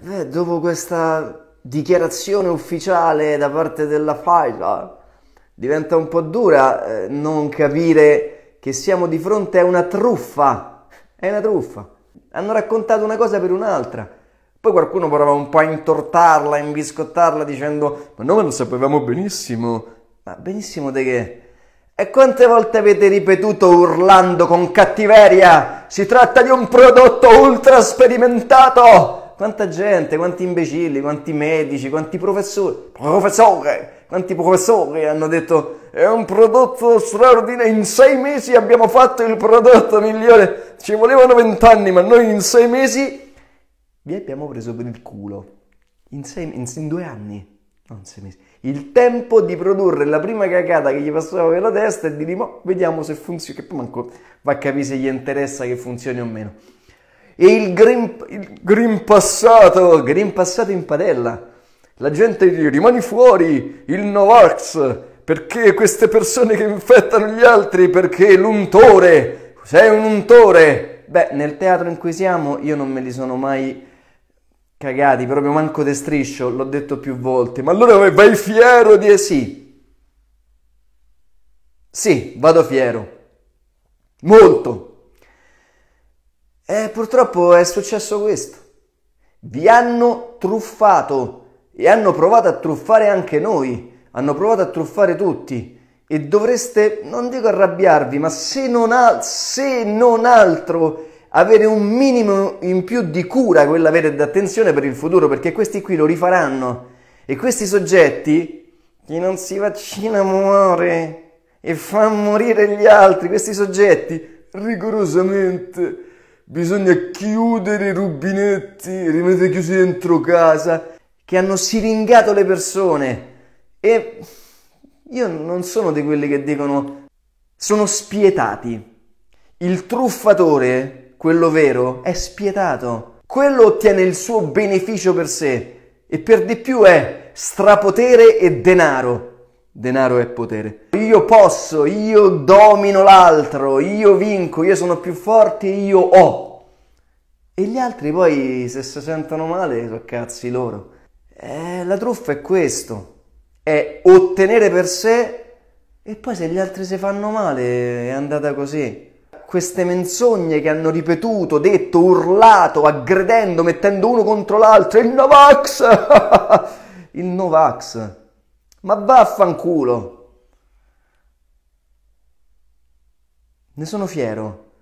Beh, dopo questa dichiarazione ufficiale da parte della Pfizer diventa un po' dura eh, non capire che siamo di fronte a una truffa. È una truffa. Hanno raccontato una cosa per un'altra. Poi qualcuno provava un po' a intortarla, a imbiscottarla dicendo ma noi lo sapevamo benissimo. Ma benissimo di che? E quante volte avete ripetuto urlando con cattiveria si tratta di un prodotto ultra sperimentato? quanta gente, quanti imbecilli, quanti medici, quanti professori, professore, quanti professori hanno detto è un prodotto straordinario, in sei mesi abbiamo fatto il prodotto migliore, ci volevano vent'anni, ma noi in sei mesi vi abbiamo preso per il culo, in, sei, in, in due anni, non in sei mesi, il tempo di produrre la prima cagata che gli passava per la testa e di dire, vediamo se funziona, che poi manco va a capire se gli interessa che funzioni o meno e il green, il green passato, green passato in padella. La gente dice rimani fuori, il Novax, perché queste persone che infettano gli altri, perché l'untore, sei un untore. Beh, nel teatro in cui siamo io non me li sono mai cagati, proprio manco de striscio, l'ho detto più volte. Ma allora vai fiero di sì. Sì, vado fiero. Molto. E eh, purtroppo è successo questo. Vi hanno truffato e hanno provato a truffare anche noi, hanno provato a truffare tutti e dovreste, non dico arrabbiarvi, ma se non, al- se non altro avere un minimo in più di cura, quella vera ed attenzione per il futuro, perché questi qui lo rifaranno. E questi soggetti, chi non si vaccina muore e fa morire gli altri, questi soggetti, rigorosamente Bisogna chiudere i rubinetti, rimanete chiusi dentro casa, che hanno siringato le persone. E io non sono di quelli che dicono sono spietati. Il truffatore, quello vero, è spietato. Quello ottiene il suo beneficio per sé e per di più è strapotere e denaro denaro è potere. Io posso, io domino l'altro, io vinco, io sono più forte, io ho. E gli altri poi se si sentono male sono cazzi loro. Eh, la truffa è questo, è ottenere per sé e poi se gli altri si fanno male è andata così. Queste menzogne che hanno ripetuto, detto, urlato, aggredendo, mettendo uno contro l'altro, il Novax! il Novax! Ma vaffanculo! Ne sono fiero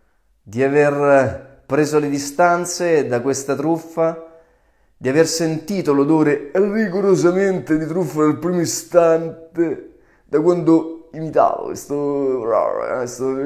di aver preso le distanze da questa truffa, di aver sentito l'odore rigorosamente di truffa dal primo istante, da quando imitavo questo... questo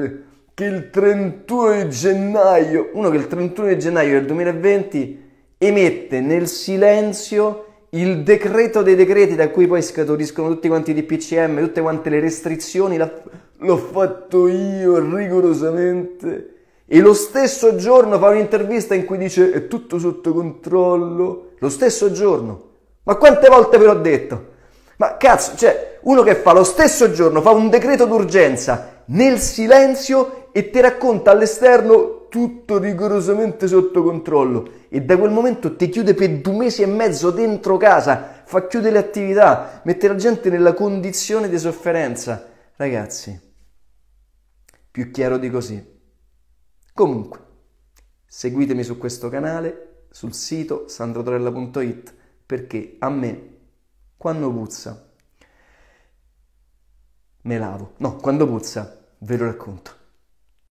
che il 31 di gennaio, uno che il 31 di gennaio del 2020 emette nel silenzio il decreto dei decreti da cui poi scaturiscono tutti quanti i DPCM, tutte quante le restrizioni, l'ho fatto io rigorosamente. E lo stesso giorno fa un'intervista in cui dice è tutto sotto controllo. Lo stesso giorno. Ma quante volte ve l'ho detto? Ma cazzo, cioè, uno che fa lo stesso giorno, fa un decreto d'urgenza nel silenzio e ti racconta all'esterno tutto rigorosamente sotto controllo e da quel momento ti chiude per due mesi e mezzo dentro casa, fa chiudere le attività, mette la gente nella condizione di sofferenza. Ragazzi, più chiaro di così. Comunque, seguitemi su questo canale, sul sito sandrotorella.it perché a me quando puzza me lavo, no, quando puzza ve lo racconto.